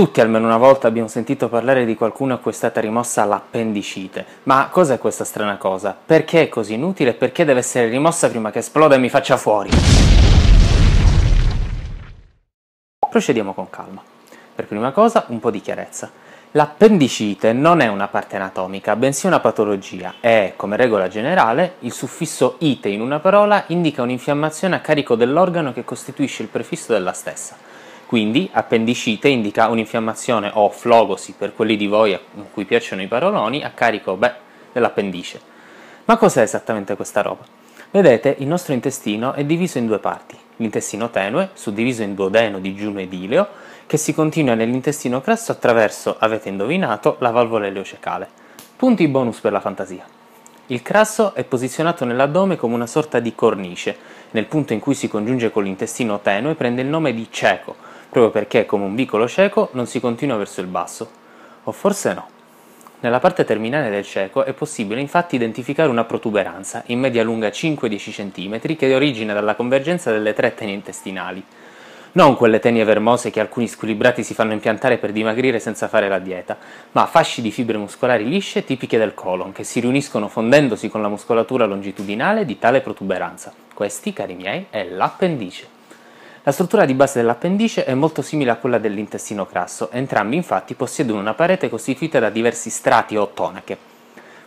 Tutti almeno una volta abbiamo sentito parlare di qualcuno a cui è stata rimossa l'appendicite. Ma cos'è questa strana cosa? Perché è così inutile e perché deve essere rimossa prima che esploda e mi faccia fuori? Procediamo con calma. Per prima cosa un po' di chiarezza. L'appendicite non è una parte anatomica, bensì una patologia e, come regola generale, il suffisso ite in una parola indica un'infiammazione a carico dell'organo che costituisce il prefisso della stessa. Quindi appendicite indica un'infiammazione o flogosi per quelli di voi a cui piacciono i paroloni a carico beh, dell'appendice. Ma cos'è esattamente questa roba? Vedete, il nostro intestino è diviso in due parti. L'intestino tenue, suddiviso in duodeno, digiuno ed ileo, che si continua nell'intestino crasso attraverso, avete indovinato, la valvola ileocecale. Punti bonus per la fantasia. Il crasso è posizionato nell'addome come una sorta di cornice. Nel punto in cui si congiunge con l'intestino tenue prende il nome di ceco, proprio perché come un vicolo cieco non si continua verso il basso. O forse no. Nella parte terminale del cieco è possibile infatti identificare una protuberanza, in media lunga 5-10 cm, che origina dalla convergenza delle tre tenie intestinali. Non quelle tenie vermose che alcuni squilibrati si fanno impiantare per dimagrire senza fare la dieta, ma fasci di fibre muscolari lisce tipiche del colon che si riuniscono fondendosi con la muscolatura longitudinale di tale protuberanza. Questi, cari miei, è l'appendice. La struttura di base dell'appendice è molto simile a quella dell'intestino crasso, entrambi infatti possiedono una parete costituita da diversi strati o tonache.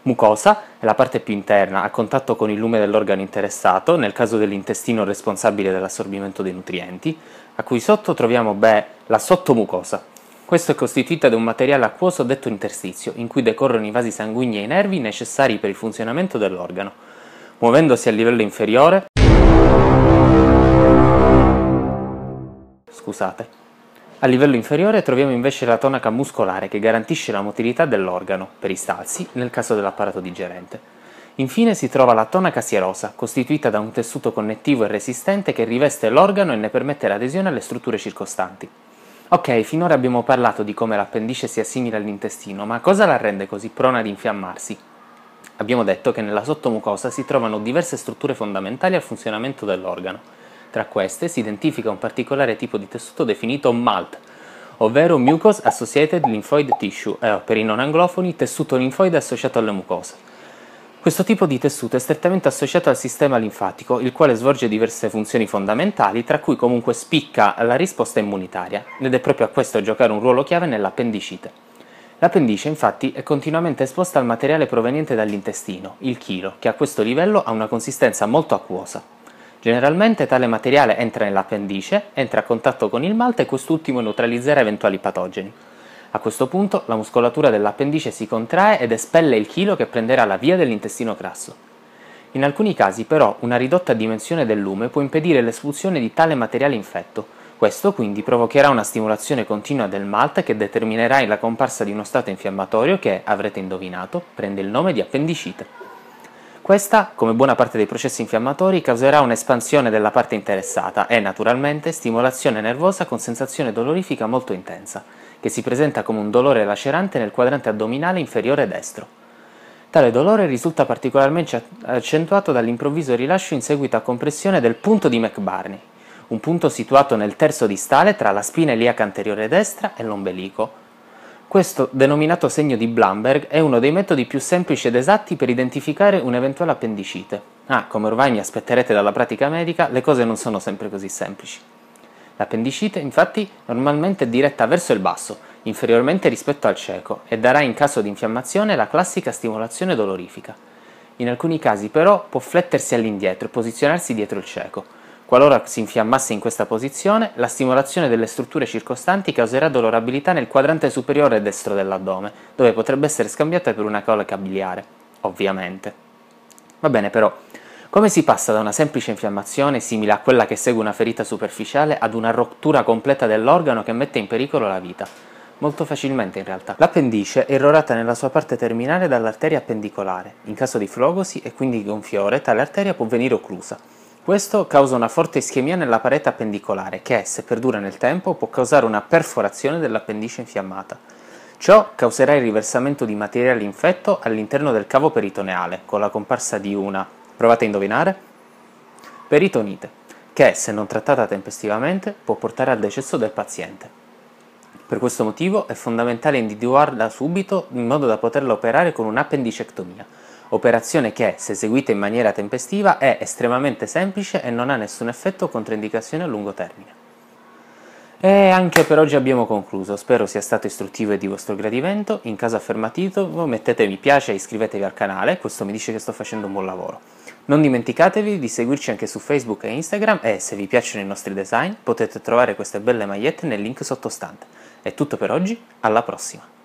Mucosa è la parte più interna, a contatto con il lume dell'organo interessato, nel caso dell'intestino responsabile dell'assorbimento dei nutrienti, a cui sotto troviamo beh, la sottomucosa. Questa è costituita da un materiale acquoso detto interstizio, in cui decorrono i vasi sanguigni e i nervi necessari per il funzionamento dell'organo. Muovendosi a livello inferiore, scusate. A livello inferiore troviamo invece la tonaca muscolare che garantisce la motilità dell'organo, per i salsi, nel caso dell'apparato digerente. Infine si trova la tonaca sierosa, costituita da un tessuto connettivo e resistente che riveste l'organo e ne permette l'adesione alle strutture circostanti. Ok, finora abbiamo parlato di come l'appendice sia simile all'intestino, ma cosa la rende così prona ad infiammarsi? Abbiamo detto che nella sottomucosa si trovano diverse strutture fondamentali al funzionamento dell'organo. Tra queste si identifica un particolare tipo di tessuto definito MALT, ovvero Mucous Associated Lymphoid Tissue, eh, per i non anglofoni tessuto linfoide associato alla mucosa. Questo tipo di tessuto è strettamente associato al sistema linfatico, il quale svolge diverse funzioni fondamentali, tra cui comunque spicca la risposta immunitaria, ed è proprio a questo a giocare un ruolo chiave nell'appendicite. L'appendice infatti è continuamente esposta al materiale proveniente dall'intestino, il chilo, che a questo livello ha una consistenza molto acquosa. Generalmente tale materiale entra nell'appendice, entra a contatto con il malta e quest'ultimo neutralizzerà eventuali patogeni. A questo punto la muscolatura dell'appendice si contrae ed espelle il chilo che prenderà la via dell'intestino grasso. In alcuni casi però una ridotta dimensione del lume può impedire l'espulsione di tale materiale infetto. Questo quindi provocherà una stimolazione continua del malta che determinerà la comparsa di uno stato infiammatorio che, avrete indovinato, prende il nome di appendicite. Questa, come buona parte dei processi infiammatori, causerà un'espansione della parte interessata e, naturalmente, stimolazione nervosa con sensazione dolorifica molto intensa, che si presenta come un dolore lacerante nel quadrante addominale inferiore destro. Tale dolore risulta particolarmente accentuato dall'improvviso rilascio in seguito a compressione del punto di McBurney, un punto situato nel terzo distale tra la spina iliaca anteriore destra e l'ombelico, questo denominato segno di Blumberg è uno dei metodi più semplici ed esatti per identificare un'eventuale appendicite. Ah, come ormai mi aspetterete dalla pratica medica, le cose non sono sempre così semplici. L'appendicite, infatti, normalmente è diretta verso il basso, inferiormente rispetto al cieco, e darà in caso di infiammazione la classica stimolazione dolorifica. In alcuni casi, però, può flettersi all'indietro e posizionarsi dietro il cieco, Qualora si infiammasse in questa posizione, la stimolazione delle strutture circostanti causerà dolorabilità nel quadrante superiore destro dell'addome, dove potrebbe essere scambiata per una colica biliare, ovviamente. Va bene però, come si passa da una semplice infiammazione simile a quella che segue una ferita superficiale ad una rottura completa dell'organo che mette in pericolo la vita? Molto facilmente in realtà. L'appendice è errorata nella sua parte terminale dall'arteria appendicolare. In caso di flogosi e quindi gonfiore, tale arteria può venire occlusa. Questo causa una forte ischemia nella parete appendicolare che, se perdura nel tempo, può causare una perforazione dell'appendice infiammata. Ciò causerà il riversamento di materiale infetto all'interno del cavo peritoneale, con la comparsa di una, provate a indovinare, peritonite, che, se non trattata tempestivamente, può portare al decesso del paziente. Per questo motivo è fondamentale individuarla subito in modo da poterla operare con un'appendicectomia, operazione che, se eseguita in maniera tempestiva, è estremamente semplice e non ha nessun effetto o controindicazione a lungo termine. E anche per oggi abbiamo concluso, spero sia stato istruttivo e di vostro gradimento, in caso affermativo mettete mi piace e iscrivetevi al canale, questo mi dice che sto facendo un buon lavoro. Non dimenticatevi di seguirci anche su Facebook e Instagram e se vi piacciono i nostri design potete trovare queste belle magliette nel link sottostante. È tutto per oggi, alla prossima!